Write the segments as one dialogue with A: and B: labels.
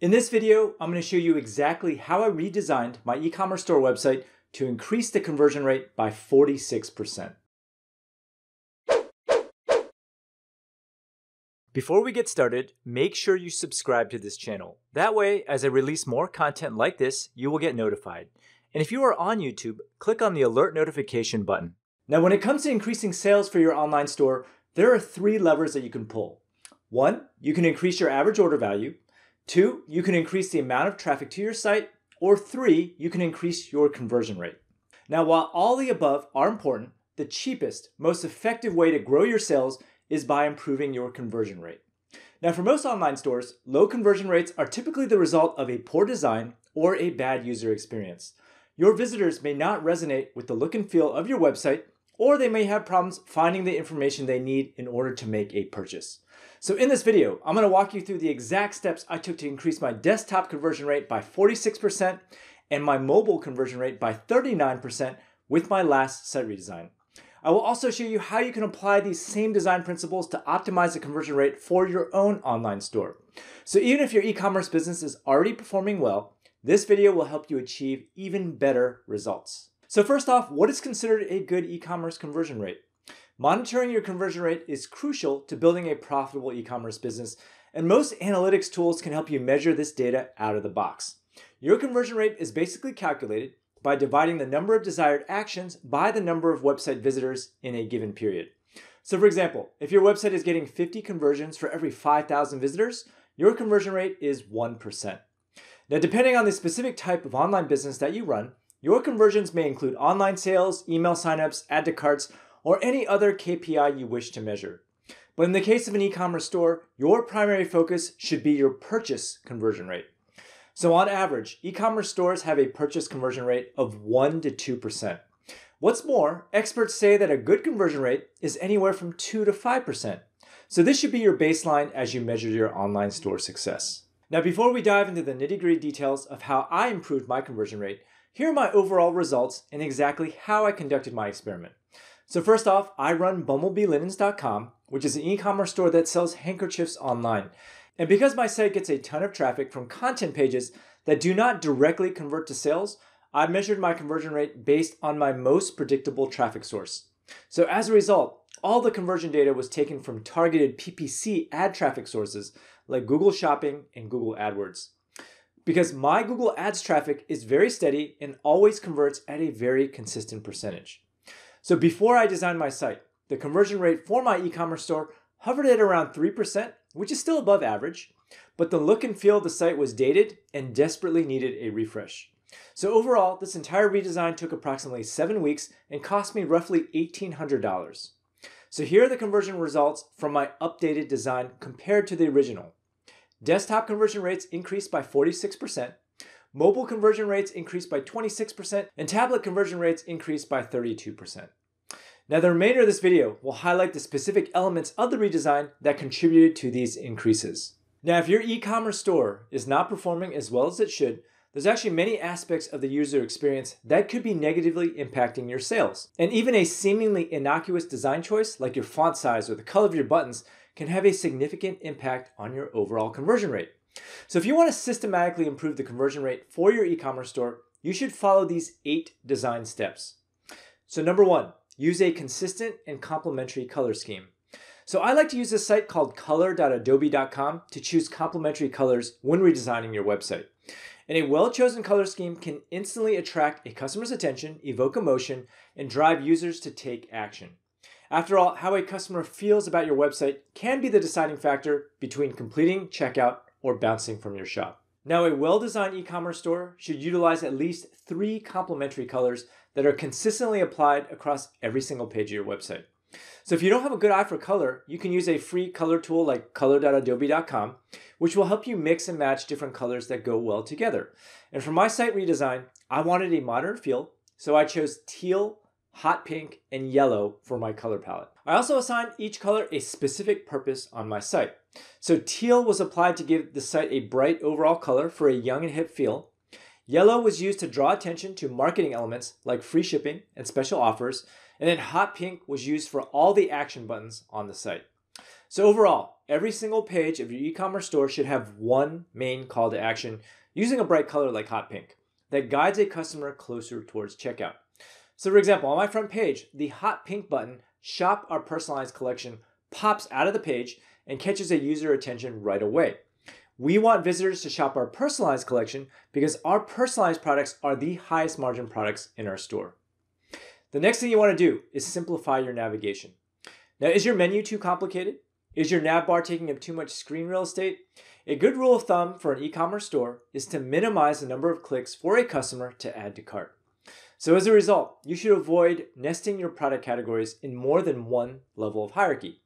A: In this video, I'm going to show you exactly how I redesigned my e-commerce store website to increase the conversion rate by 46%. Before we get started, make sure you subscribe to this channel. That way, as I release more content like this, you will get notified. And if you are on YouTube, click on the alert notification button. Now, when it comes to increasing sales for your online store, there are three levers that you can pull. One, you can increase your average order value. Two, you can increase the amount of traffic to your site. Or three, you can increase your conversion rate. Now, while all the above are important, the cheapest, most effective way to grow your sales is by improving your conversion rate. Now, for most online stores, low conversion rates are typically the result of a poor design or a bad user experience. Your visitors may not resonate with the look and feel of your website, or they may have problems finding the information they need in order to make a purchase. So in this video, I'm gonna walk you through the exact steps I took to increase my desktop conversion rate by 46% and my mobile conversion rate by 39% with my last site redesign. I will also show you how you can apply these same design principles to optimize the conversion rate for your own online store. So even if your e-commerce business is already performing well, this video will help you achieve even better results. So first off, what is considered a good e-commerce conversion rate? Monitoring your conversion rate is crucial to building a profitable e commerce business, and most analytics tools can help you measure this data out of the box. Your conversion rate is basically calculated by dividing the number of desired actions by the number of website visitors in a given period. So, for example, if your website is getting 50 conversions for every 5,000 visitors, your conversion rate is 1%. Now, depending on the specific type of online business that you run, your conversions may include online sales, email signups, add to carts, or any other KPI you wish to measure. But in the case of an e commerce store, your primary focus should be your purchase conversion rate. So, on average, e commerce stores have a purchase conversion rate of 1% to 2%. What's more, experts say that a good conversion rate is anywhere from 2 to 5%. So, this should be your baseline as you measure your online store success. Now, before we dive into the nitty gritty details of how I improved my conversion rate, here are my overall results and exactly how I conducted my experiment. So first off, I run bumblebeelinens.com, which is an e-commerce store that sells handkerchiefs online. And because my site gets a ton of traffic from content pages that do not directly convert to sales, I measured my conversion rate based on my most predictable traffic source. So as a result, all the conversion data was taken from targeted PPC ad traffic sources like Google Shopping and Google AdWords. Because my Google Ads traffic is very steady and always converts at a very consistent percentage. So before I designed my site, the conversion rate for my e-commerce store hovered at around 3%, which is still above average, but the look and feel of the site was dated and desperately needed a refresh. So overall, this entire redesign took approximately seven weeks and cost me roughly $1,800. So here are the conversion results from my updated design compared to the original. Desktop conversion rates increased by 46%, mobile conversion rates increased by 26%, and tablet conversion rates increased by 32%. Now, the remainder of this video will highlight the specific elements of the redesign that contributed to these increases. Now, if your e-commerce store is not performing as well as it should, there's actually many aspects of the user experience that could be negatively impacting your sales. And even a seemingly innocuous design choice, like your font size or the color of your buttons, can have a significant impact on your overall conversion rate. So if you want to systematically improve the conversion rate for your e-commerce store, you should follow these eight design steps. So number one, use a consistent and complementary color scheme. So I like to use a site called color.adobe.com to choose complementary colors when redesigning your website. And a well-chosen color scheme can instantly attract a customer's attention, evoke emotion, and drive users to take action. After all, how a customer feels about your website can be the deciding factor between completing checkout or bouncing from your shop. Now, a well designed e commerce store should utilize at least three complementary colors that are consistently applied across every single page of your website. So, if you don't have a good eye for color, you can use a free color tool like color.adobe.com, which will help you mix and match different colors that go well together. And for my site redesign, I wanted a modern feel, so I chose teal, hot pink, and yellow for my color palette. I also assigned each color a specific purpose on my site. So teal was applied to give the site a bright overall color for a young and hip feel. Yellow was used to draw attention to marketing elements like free shipping and special offers, and then hot pink was used for all the action buttons on the site. So overall, every single page of your e-commerce store should have one main call to action using a bright color like hot pink that guides a customer closer towards checkout. So for example, on my front page, the hot pink button, shop our personalized collection, pops out of the page and catches a user attention right away. We want visitors to shop our personalized collection because our personalized products are the highest margin products in our store. The next thing you want to do is simplify your navigation. Now, is your menu too complicated? Is your nav bar taking up too much screen real estate? A good rule of thumb for an e-commerce store is to minimize the number of clicks for a customer to add to cart. So as a result, you should avoid nesting your product categories in more than one level of hierarchy.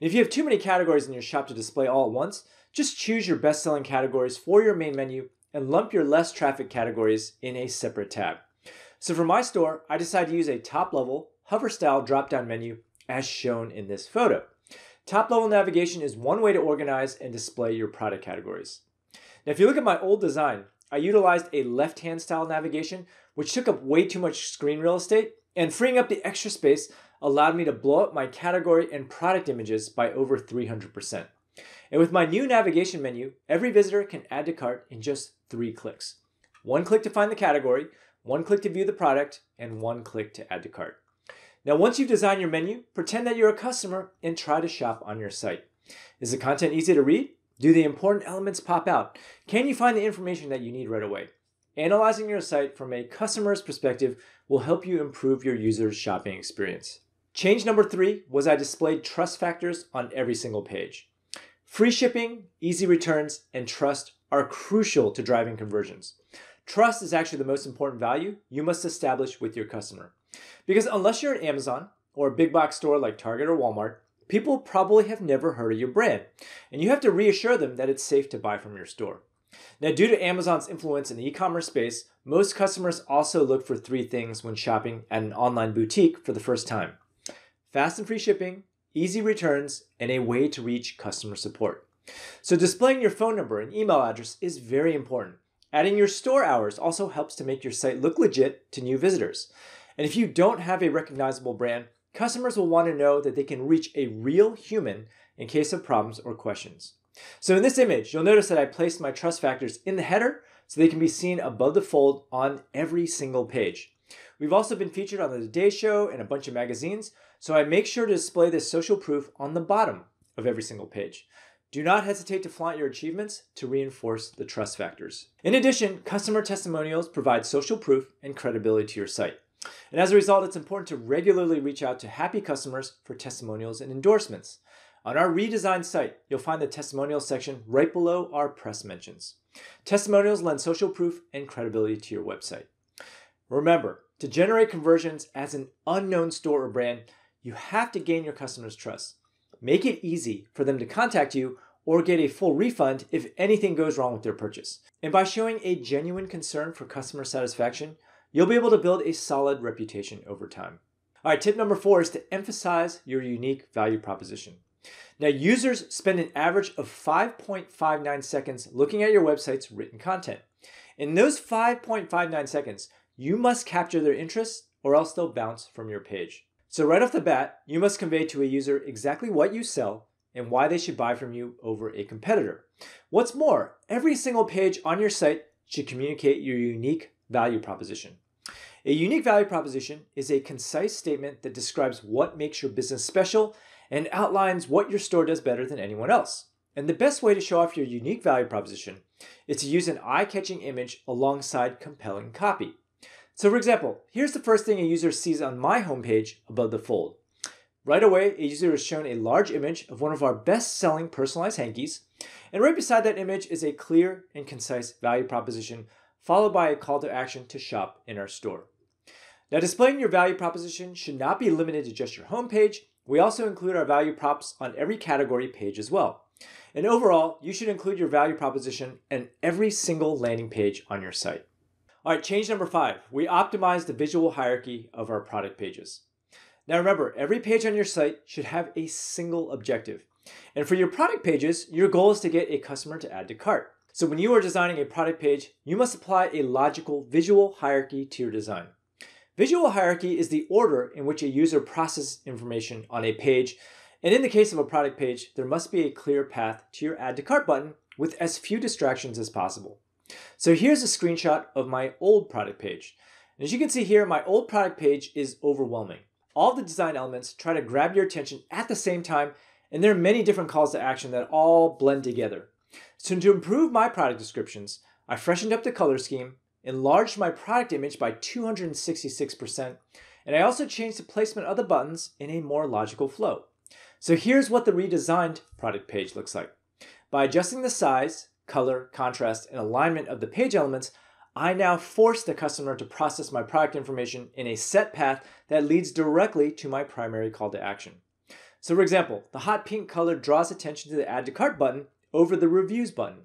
A: If you have too many categories in your shop to display all at once, just choose your best selling categories for your main menu and lump your less traffic categories in a separate tab. So for my store, I decided to use a top level hover style drop down menu as shown in this photo. Top level navigation is one way to organize and display your product categories. Now, if you look at my old design, I utilized a left hand style navigation, which took up way too much screen real estate. And freeing up the extra space, allowed me to blow up my category and product images by over 300%. And with my new navigation menu, every visitor can add to cart in just three clicks. One click to find the category, one click to view the product, and one click to add to cart. Now, once you've designed your menu, pretend that you're a customer and try to shop on your site. Is the content easy to read? Do the important elements pop out? Can you find the information that you need right away? Analyzing your site from a customer's perspective will help you improve your user's shopping experience. Change number three was I displayed trust factors on every single page. Free shipping, easy returns, and trust are crucial to driving conversions. Trust is actually the most important value you must establish with your customer. Because unless you're an Amazon or a big box store like Target or Walmart, people probably have never heard of your brand, and you have to reassure them that it's safe to buy from your store. Now, due to Amazon's influence in the e commerce space, most customers also look for three things when shopping at an online boutique for the first time fast and free shipping, easy returns, and a way to reach customer support. So, displaying your phone number and email address is very important. Adding your store hours also helps to make your site look legit to new visitors. And if you don't have a recognizable brand, customers will want to know that they can reach a real human in case of problems or questions. So in this image, you'll notice that I placed my trust factors in the header so they can be seen above the fold on every single page. We've also been featured on the Today Show and a bunch of magazines, so I make sure to display this social proof on the bottom of every single page. Do not hesitate to flaunt your achievements to reinforce the trust factors. In addition, customer testimonials provide social proof and credibility to your site. And as a result, it's important to regularly reach out to happy customers for testimonials and endorsements. On our redesigned site, you'll find the testimonials section right below our press mentions. Testimonials lend social proof and credibility to your website. Remember, to generate conversions as an unknown store or brand, you have to gain your customers' trust. Make it easy for them to contact you or get a full refund if anything goes wrong with their purchase. And by showing a genuine concern for customer satisfaction, you'll be able to build a solid reputation over time. All right, tip number four is to emphasize your unique value proposition. Now, users spend an average of 5.59 seconds looking at your website's written content. In those 5.59 seconds, you must capture their interest or else they'll bounce from your page. So, right off the bat, you must convey to a user exactly what you sell and why they should buy from you over a competitor. What's more, every single page on your site should communicate your unique value proposition. A unique value proposition is a concise statement that describes what makes your business special and outlines what your store does better than anyone else. And the best way to show off your unique value proposition is to use an eye catching image alongside compelling copy. So for example, here's the first thing a user sees on my homepage above the fold. Right away, a user is shown a large image of one of our best-selling personalized hankies, and right beside that image is a clear and concise value proposition, followed by a call to action to shop in our store. Now, displaying your value proposition should not be limited to just your homepage. We also include our value props on every category page as well. And overall, you should include your value proposition in every single landing page on your site. All right, change number five. We optimize the visual hierarchy of our product pages. Now remember, every page on your site should have a single objective. And for your product pages, your goal is to get a customer to add to cart. So when you are designing a product page, you must apply a logical visual hierarchy to your design. Visual hierarchy is the order in which a user processes information on a page. And in the case of a product page, there must be a clear path to your add to cart button with as few distractions as possible. So here's a screenshot of my old product page. as you can see here, my old product page is overwhelming. All the design elements try to grab your attention at the same time, and there are many different calls to action that all blend together. So to improve my product descriptions, I freshened up the color scheme, enlarged my product image by 266%, and I also changed the placement of the buttons in a more logical flow. So here's what the redesigned product page looks like. By adjusting the size, color, contrast, and alignment of the page elements, I now force the customer to process my product information in a set path that leads directly to my primary call to action. So for example, the hot pink color draws attention to the add to cart button over the reviews button.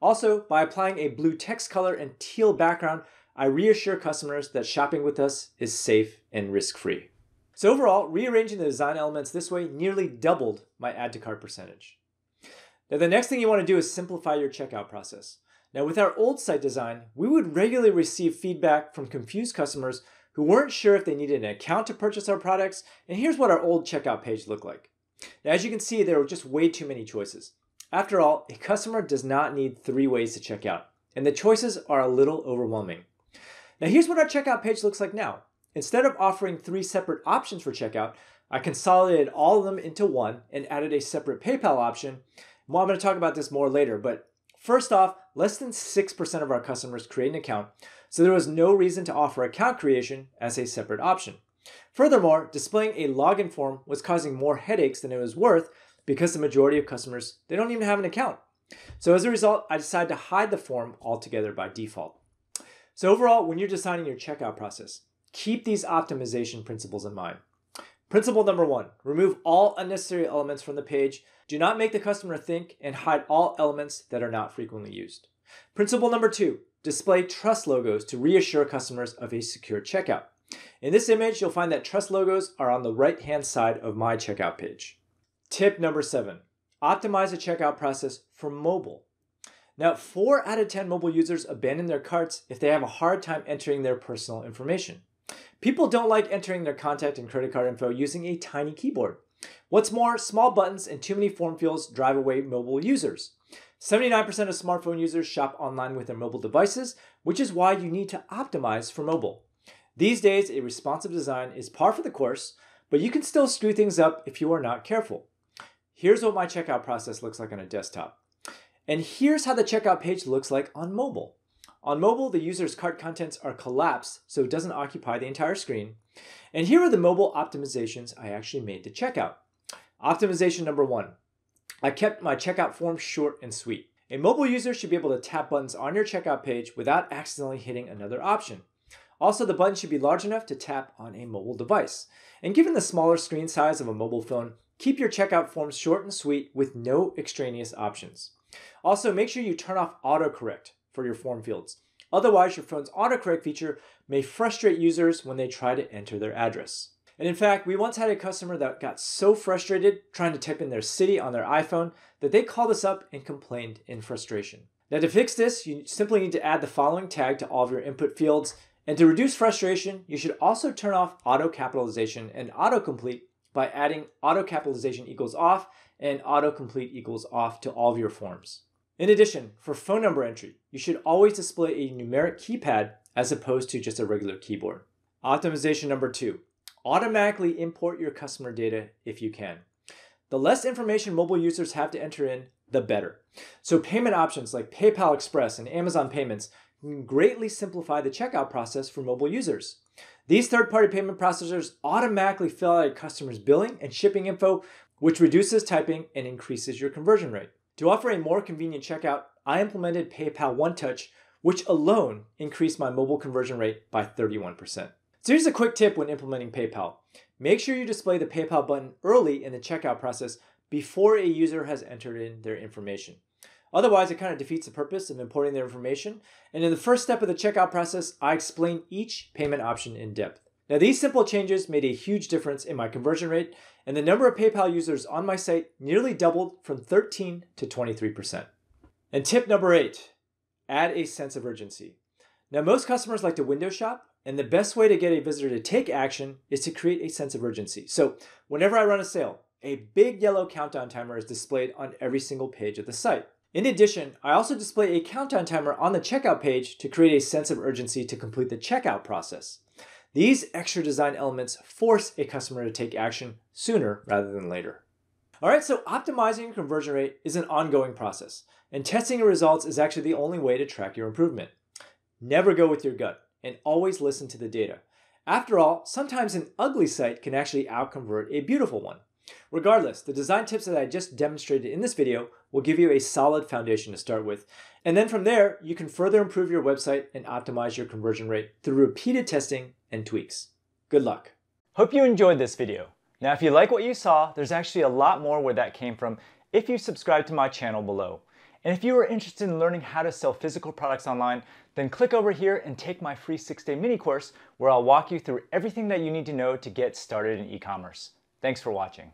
A: Also, by applying a blue text color and teal background, I reassure customers that shopping with us is safe and risk-free. So overall, rearranging the design elements this way nearly doubled my add to cart percentage. Now, the next thing you want to do is simplify your checkout process. Now, with our old site design, we would regularly receive feedback from confused customers who weren't sure if they needed an account to purchase our products, and here's what our old checkout page looked like. Now, as you can see, there were just way too many choices. After all, a customer does not need three ways to check out, and the choices are a little overwhelming. Now, here's what our checkout page looks like now. Instead of offering three separate options for checkout, I consolidated all of them into one and added a separate PayPal option well, I'm going to talk about this more later, but first off, less than 6% of our customers create an account, so there was no reason to offer account creation as a separate option. Furthermore, displaying a login form was causing more headaches than it was worth because the majority of customers, they don't even have an account. So as a result, I decided to hide the form altogether by default. So overall, when you're designing your checkout process, keep these optimization principles in mind. Principle number one remove all unnecessary elements from the page. Do not make the customer think and hide all elements that are not frequently used. Principle number two display trust logos to reassure customers of a secure checkout. In this image, you'll find that trust logos are on the right hand side of my checkout page. Tip number seven optimize the checkout process for mobile. Now, 4 out of 10 mobile users abandon their carts if they have a hard time entering their personal information. People don't like entering their contact and credit card info using a tiny keyboard. What's more, small buttons and too many form fields drive away mobile users. 79% of smartphone users shop online with their mobile devices, which is why you need to optimize for mobile. These days, a responsive design is par for the course, but you can still screw things up if you are not careful. Here's what my checkout process looks like on a desktop. And here's how the checkout page looks like on mobile. On mobile, the user's cart contents are collapsed so it doesn't occupy the entire screen. And here are the mobile optimizations I actually made to checkout. Optimization number one, I kept my checkout form short and sweet. A mobile user should be able to tap buttons on your checkout page without accidentally hitting another option. Also, the button should be large enough to tap on a mobile device. And given the smaller screen size of a mobile phone, keep your checkout form short and sweet with no extraneous options. Also, make sure you turn off autocorrect for your form fields. Otherwise, your phone's autocorrect feature may frustrate users when they try to enter their address. And in fact, we once had a customer that got so frustrated trying to type in their city on their iPhone that they called us up and complained in frustration. Now, to fix this, you simply need to add the following tag to all of your input fields. And to reduce frustration, you should also turn off auto capitalization and autocomplete by adding auto capitalization equals off and autocomplete equals off to all of your forms. In addition, for phone number entry, you should always display a numeric keypad as opposed to just a regular keyboard. Optimization number two, automatically import your customer data if you can. The less information mobile users have to enter in, the better. So payment options like PayPal Express and Amazon Payments can greatly simplify the checkout process for mobile users. These third-party payment processors automatically fill out a customer's billing and shipping info, which reduces typing and increases your conversion rate. To offer a more convenient checkout, I implemented PayPal One Touch, which alone increased my mobile conversion rate by 31%. So here's a quick tip when implementing PayPal. Make sure you display the PayPal button early in the checkout process before a user has entered in their information. Otherwise, it kind of defeats the purpose of importing their information. And in the first step of the checkout process, I explain each payment option in depth. Now, these simple changes made a huge difference in my conversion rate and the number of PayPal users on my site nearly doubled from 13 to 23%. And tip number eight add a sense of urgency. Now, most customers like to window shop, and the best way to get a visitor to take action is to create a sense of urgency. So, whenever I run a sale, a big yellow countdown timer is displayed on every single page of the site. In addition, I also display a countdown timer on the checkout page to create a sense of urgency to complete the checkout process. These extra design elements force a customer to take action sooner rather than later. All right, so optimizing your conversion rate is an ongoing process, and testing your results is actually the only way to track your improvement. Never go with your gut, and always listen to the data. After all, sometimes an ugly site can actually outconvert a beautiful one. Regardless, the design tips that I just demonstrated in this video will give you a solid foundation to start with. And then from there, you can further improve your website and optimize your conversion rate through repeated testing and tweaks. Good luck. Hope you enjoyed this video. Now, if you like what you saw, there's actually a lot more where that came from if you subscribe to my channel below. And if you are interested in learning how to sell physical products online, then click over here and take my free six-day mini course where I'll walk you through everything that you need to know to get started in e-commerce. Thanks for watching.